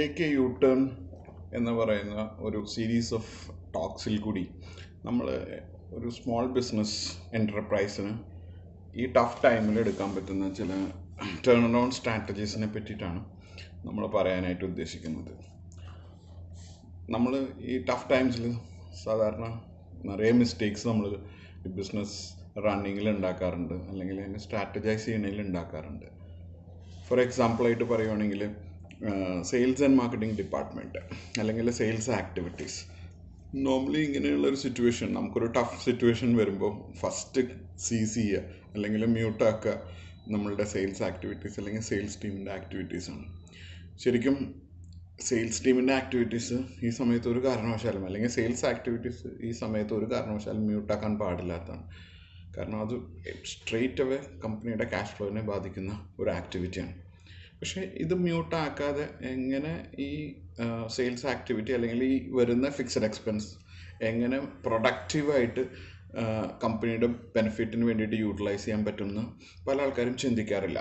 take A U turn എന്ന് പറയുന്ന ഒരു സീരീസ് ഓഫ് ടോക്സിൽ കൂടി നമ്മൾ ഒരു സ്മോൾ ബിസിനസ് എൻ്റർപ്രൈസിന് ഈ ടഫ് ടൈമിൽ എടുക്കാൻ പറ്റുന്ന ചില ടേൺ അറൗണ്ട് സ്ട്രാറ്റജീസിനെ പറ്റിയിട്ടാണ് നമ്മൾ പറയാനായിട്ട് ഉദ്ദേശിക്കുന്നത് നമ്മൾ ഈ ടഫ് ടൈംസിൽ സാധാരണ നിറയെ മിസ്റ്റേക്സ് നമ്മൾ ബിസിനസ് റണ്ണിങ്ങിൽ ഉണ്ടാക്കാറുണ്ട് അല്ലെങ്കിൽ അതിൻ്റെ സ്ട്രാറ്റജൈസ് ചെയ്യണമെങ്കിൽ ഉണ്ടാക്കാറുണ്ട് ഫോർ എക്സാമ്പിളായിട്ട് പറയുവാണെങ്കിൽ സെയിൽസ് ആൻഡ് മാർക്കറ്റിംഗ് ഡിപ്പാർട്ട്മെൻറ്റ് അല്ലെങ്കിൽ സെയിൽസ് ആക്ടിവിറ്റീസ് നോർമലി ഇങ്ങനെയുള്ളൊരു സിറ്റുവേഷൻ നമുക്കൊരു ടഫ് സിറ്റുവേഷൻ വരുമ്പോൾ ഫസ്റ്റ് സി ചെയ്യുക അല്ലെങ്കിൽ മ്യൂട്ടാക്കുക നമ്മളുടെ സെയിൽസ് ആക്ടിവിറ്റീസ് അല്ലെങ്കിൽ സെയിൽസ് ടീമിൻ്റെ ആക്ടിവിറ്റീസാണ് ശരിക്കും സെയിൽസ് ടീമിൻ്റെ ആക്ടിവിറ്റീസ് ഈ സമയത്ത് ഒരു കാരണവശാലും അല്ലെങ്കിൽ സെയിൽസ് ആക്ടിവിറ്റീസ് ഈ സമയത്ത് ഒരു കാരണവശാലും മ്യൂട്ടാക്കാൻ പാടില്ലാത്തതാണ് കാരണം അത് സ്ട്രെയിറ്റ് അവേ കമ്പനിയുടെ ക്യാഷ് ഫ്ലോവിനെ ബാധിക്കുന്ന ഒരു ആക്ടിവിറ്റിയാണ് പക്ഷെ ഇത് മ്യൂട്ടാക്കാതെ എങ്ങനെ ഈ സെയിൽസ് ആക്ടിവിറ്റി അല്ലെങ്കിൽ ഈ വരുന്ന ഫിക്സഡ് എക്സ്പെൻസ് എങ്ങനെ പ്രൊഡക്റ്റീവായിട്ട് കമ്പനിയുടെ ബെനിഫിറ്റിന് വേണ്ടിയിട്ട് യൂട്ടിലൈസ് ചെയ്യാൻ പറ്റുമെന്ന് പല ആൾക്കാരും ചിന്തിക്കാറില്ല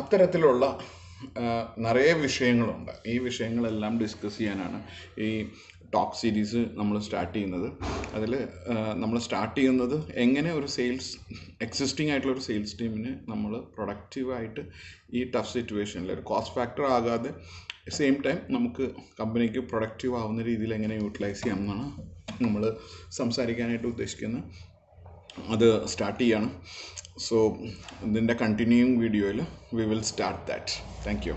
അത്തരത്തിലുള്ള നിറയെ വിഷയങ്ങളുണ്ട് ഈ വിഷയങ്ങളെല്ലാം ഡിസ്കസ് ചെയ്യാനാണ് ഈ ടോക്ക് സീരീസ് നമ്മൾ സ്റ്റാർട്ട് ചെയ്യുന്നത് അതിൽ നമ്മൾ സ്റ്റാർട്ട് ചെയ്യുന്നത് എങ്ങനെ ഒരു സെയിൽസ് എക്സിസ്റ്റിംഗ് ആയിട്ടുള്ള ഒരു സെയിൽസ് ടീമിന് നമ്മൾ പ്രൊഡക്റ്റീവായിട്ട് ഈ ടഫ് സിറ്റുവേഷനിൽ ഒരു കോസ്റ്റ് ഫാക്ടർ ആകാതെ സെയിം ടൈം നമുക്ക് കമ്പനിക്ക് പ്രൊഡക്റ്റീവ് ആവുന്ന രീതിയിൽ എങ്ങനെ യൂട്ടിലൈസ് ചെയ്യാം എന്നാണ് നമ്മൾ സംസാരിക്കാനായിട്ട് ഉദ്ദേശിക്കുന്നത് അത് സ്റ്റാർട്ട് ചെയ്യാണ് സോ ഇതിൻ്റെ കണ്ടിന്യൂയിങ് വീഡിയോയിൽ we will start that thank U